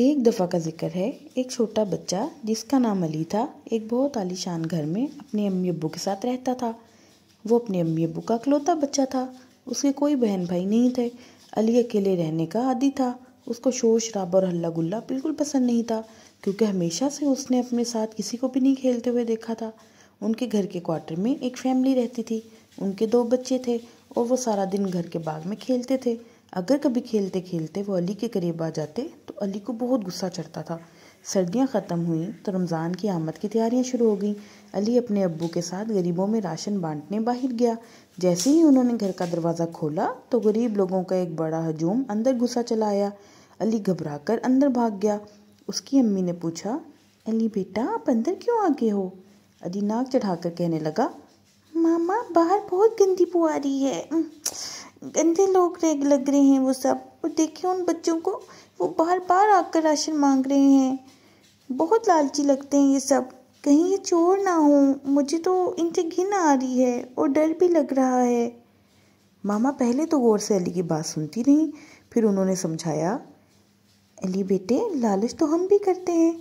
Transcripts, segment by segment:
एक दफ़ा का जिक्र है एक छोटा बच्चा जिसका नाम अली था एक बहुत आलीशान घर में अपने अम्मी अबू के साथ रहता था वो अपने अम्मी अबू का अकलौता बच्चा था उसके कोई बहन भाई नहीं थे अली अकेले रहने का आदि था उसको शोर शराब और हल्ला गुल्ला बिल्कुल पसंद नहीं था क्योंकि हमेशा से उसने अपने साथ किसी को भी नहीं खेलते हुए देखा था उनके घर के क्वार्टर में एक फैमिली रहती थी उनके दो बच्चे थे और वो सारा दिन घर के बाग में खेलते थे अगर कभी खेलते खेलते वो अली के करीब आ जाते तो अली को बहुत गुस्सा चढ़ता था सर्दियाँ ख़त्म हुई तो रमज़ान की आमद की तैयारियाँ शुरू हो गईं अली अपने अब्बू के साथ गरीबों में राशन बांटने बाहर गया जैसे ही उन्होंने घर का दरवाज़ा खोला तो गरीब लोगों का एक बड़ा हजूम अंदर घुसा चला आया अली घबरा कर अंदर भाग गया उसकी अम्मी ने पूछा अली बेटा आप अंदर क्यों आ गए हो अली नाक कर कहने लगा मामा बाहर बहुत गंदी पुआ रही है गंदे लोग रेग लग रहे हैं वो सब और देखिए उन बच्चों को वो बार बार आकर राशन मांग रहे हैं बहुत लालची लगते हैं ये सब कहीं ये चोर ना हो मुझे तो इनसे घिन आ रही है और डर भी लग रहा है मामा पहले तो गौर से अली की बात सुनती रही फिर उन्होंने समझाया अली बेटे लालच तो हम भी करते हैं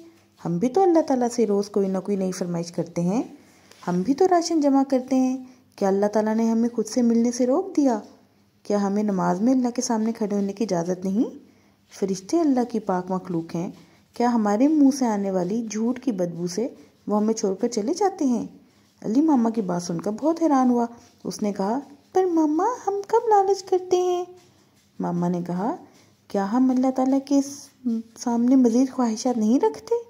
हम भी तो अल्लाह ताला से रोज़ कोई ना कोई नई फरमाइश करते हैं हम भी तो राशन जमा करते हैं क्या अल्लाह ताला ने हमें खुद से मिलने से रोक दिया क्या हमें नमाज में अल्लाह के सामने खड़े होने की इजाज़त नहीं फरिश्ते अल्लाह की पाक मखलूक हैं क्या हमारे मुंह से आने वाली झूठ की बदबू से वो हमें छोड़कर चले जाते हैं अली मामा की बात सुनकर बहुत हैरान हुआ उसने कहा पर मामा हम कब लालच करते हैं मामा ने कहा क्या हम अल्लाह ताला के सामने मज़ीद ख्वाहिशात नहीं रखते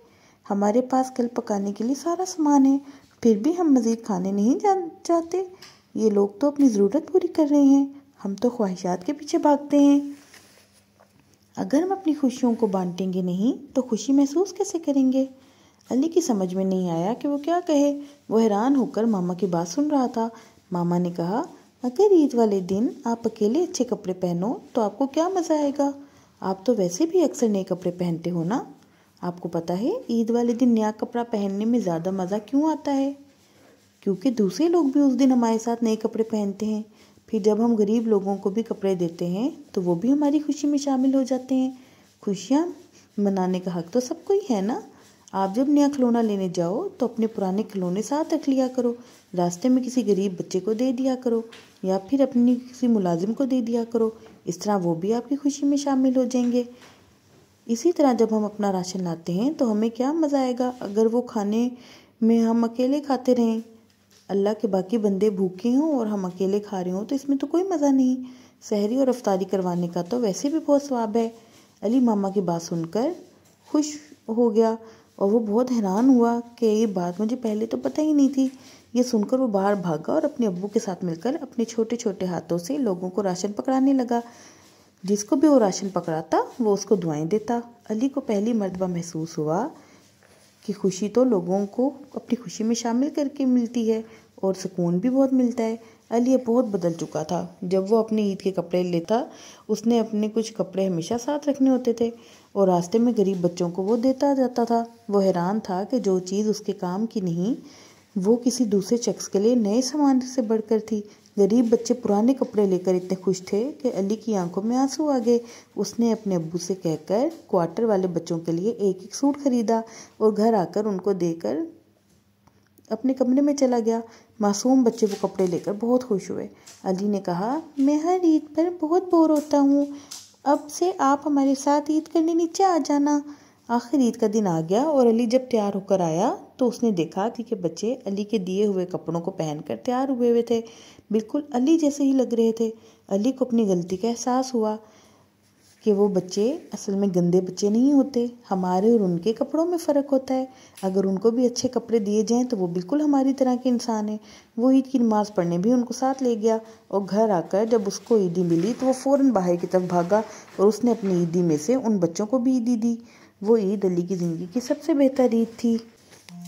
हमारे पास कल पकाने के लिए सारा सामान है फिर भी हम मज़ीद खाने नहीं जा, जाते ये लोग तो अपनी ज़रूरत पूरी कर रहे हैं हम तो ख्वाहिशात के पीछे भागते हैं अगर हम अपनी खुशियों को बांटेंगे नहीं तो खुशी महसूस कैसे करेंगे अली की समझ में नहीं आया कि वो क्या कहे वो हैरान होकर मामा की बात सुन रहा था मामा ने कहा अगर ईद वाले दिन आप अकेले अच्छे कपड़े पहनो तो आपको क्या मज़ा आएगा आप तो वैसे भी अक्सर नए कपड़े पहनते हो ना आपको पता है ईद वाले दिन नया कपड़ा पहनने में ज़्यादा मज़ा क्यों आता है क्योंकि दूसरे लोग भी उस दिन हमारे साथ नए कपड़े पहनते हैं फिर जब हम गरीब लोगों को भी कपड़े देते हैं तो वो भी हमारी खुशी में शामिल हो जाते हैं खुशियाँ मनाने का हक तो सबको ही है ना आप जब नया खिलौना लेने जाओ तो अपने पुराने खिलौने साथ रख लिया करो रास्ते में किसी गरीब बच्चे को दे दिया करो या फिर अपनी किसी मुलाजिम को दे दिया करो इस तरह वो भी आपकी खुशी में शामिल हो जाएंगे इसी तरह जब हम अपना राशन लाते हैं तो हमें क्या मज़ा आएगा अगर वो खाने में हम अकेले खाते रहें अल्लाह के बाकी बंदे भूखे हों और हम अकेले खा रहे हों तो इसमें तो कोई मज़ा नहीं सहरी और रफ्तारी करवाने का तो वैसे भी बहुत स्वाब है अली मामा की बात सुनकर खुश हो गया और वो बहुत हैरान हुआ कि ये बात मुझे पहले तो पता ही नहीं थी ये सुनकर वो बाहर भागा और अपने अबू के साथ मिलकर अपने छोटे छोटे हाथों से लोगों को राशन पकड़ाने लगा जिसको भी वो राशन पकड़ाता वो उसको दुआएं देता अली को पहली मरतबा महसूस हुआ कि खुशी तो लोगों को अपनी खुशी में शामिल करके मिलती है और सुकून भी बहुत मिलता है अली अब बहुत बदल चुका था जब वो अपने ईद के कपड़े लेता उसने अपने कुछ कपड़े हमेशा साथ रखने होते थे और रास्ते में गरीब बच्चों को वो देता जाता था वो हैरान था कि जो चीज़ उसके काम की नहीं वो किसी दूसरे शख्स के लिए नए सामान से बढ़कर थी गरीब बच्चे पुराने कपड़े लेकर इतने खुश थे कि अली की आंखों में आंसू आ गए उसने अपने अबू से कहकर क्वार्टर वाले बच्चों के लिए एक एक सूट खरीदा और घर आकर उनको देकर अपने कमरे में चला गया मासूम बच्चे वो कपड़े लेकर बहुत खुश हुए अली ने कहा मैं हर ईद पर बहुत बोर होता हूँ अब से आप हमारे साथ ईद करने नीचे आ जाना आखिर ईद का दिन आ गया और अली जब तैयार होकर आया तो उसने देखा कि बच्चे अली के दिए हुए कपड़ों को पहनकर तैयार हुए हुए थे बिल्कुल अली जैसे ही लग रहे थे अली को अपनी गलती का एहसास हुआ कि वो बच्चे असल में गंदे बच्चे नहीं होते हमारे और उनके कपड़ों में फ़र्क होता है अगर उनको भी अच्छे कपड़े दिए जाएं तो वो बिल्कुल हमारी तरह के इंसान हैं वो ईद की नमाज़ पढ़ने भी उनको साथ ले गया और घर आकर जब उसको ईदी मिली तो वो फ़ौर बाहर की तरफ भागा और उसने अपनी ईदी में से उन बच्चों को भी ईदी दी वो ईद अली की ज़िंदगी की सबसे बेहतर ईद थी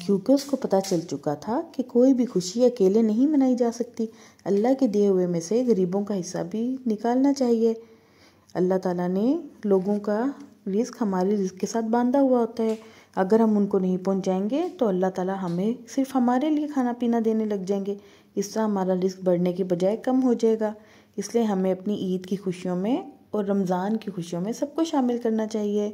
क्योंकि उसको पता चल चुका था कि कोई भी खुशी अकेले नहीं मनाई जा सकती अल्लाह के दिए हुए में से गरीबों का हिस्सा भी निकालना चाहिए अल्लाह ताला ने लोगों का रिस्क हमारे रिस्क के साथ बांधा हुआ होता है अगर हम उनको नहीं पहुंचाएंगे तो अल्लाह ताला हमें सिर्फ हमारे लिए खाना पीना देने लग जाएंगे इससे हमारा रिस्क बढ़ने के बजाय कम हो जाएगा इसलिए हमें अपनी ईद की खुशियों में और रमज़ान की खुशियों में सबको शामिल करना चाहिए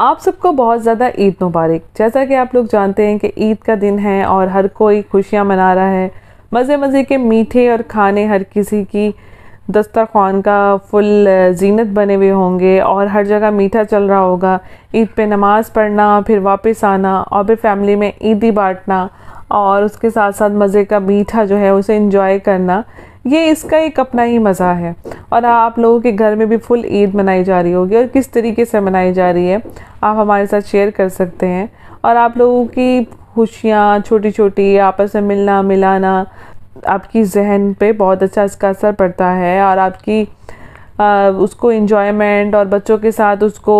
आप सबको बहुत ज़्यादा ईद मुबारक जैसा कि आप लोग जानते हैं कि ईद का दिन है और हर कोई खुशियाँ मना रहा है मज़े मज़े के मीठे और खाने हर किसी की दस्तरखान का फुल जीनत बने हुए होंगे और हर जगह मीठा चल रहा होगा ईद पे नमाज़ पढ़ना फिर वापस आना और फिर फैमिली में ईदी बांटना और उसके साथ साथ मज़े का मीठा जो है उसे इंजॉय करना ये इसका एक अपना ही मज़ा है और आप लोगों के घर में भी फुल ईद मनाई जा रही होगी और किस तरीके से मनाई जा रही है आप हमारे साथ शेयर कर सकते हैं और आप लोगों की खुशियाँ छोटी छोटी आपस में मिलना मिलाना आपकी जहन पे बहुत अच्छा इसका असर पड़ता है और आपकी आ, उसको इन्जॉयमेंट और बच्चों के साथ उसको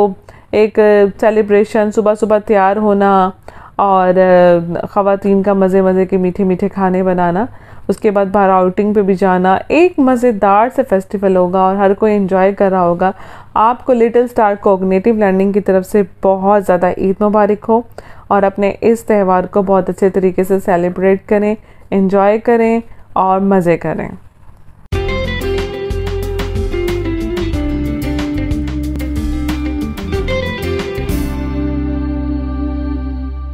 एक सेलिब्रेशन सुबह सुबह तैयार होना और ख़वातीन का मज़े मज़े के मीठे मीठे खाने बनाना उसके बाद बाहर आउटिंग पे भी जाना एक मज़ेदार से फेस्टिवल होगा और हर कोई इन्जॉय कर रहा होगा आपको लिटिल स्टार कोगनेटिव लर्निंग की तरफ से बहुत ज़्यादा ईद मुबारक हो और अपने इस त्यौहार को बहुत अच्छे तरीके से सेलिब्रेट करें इन्जॉय करें और मज़े करें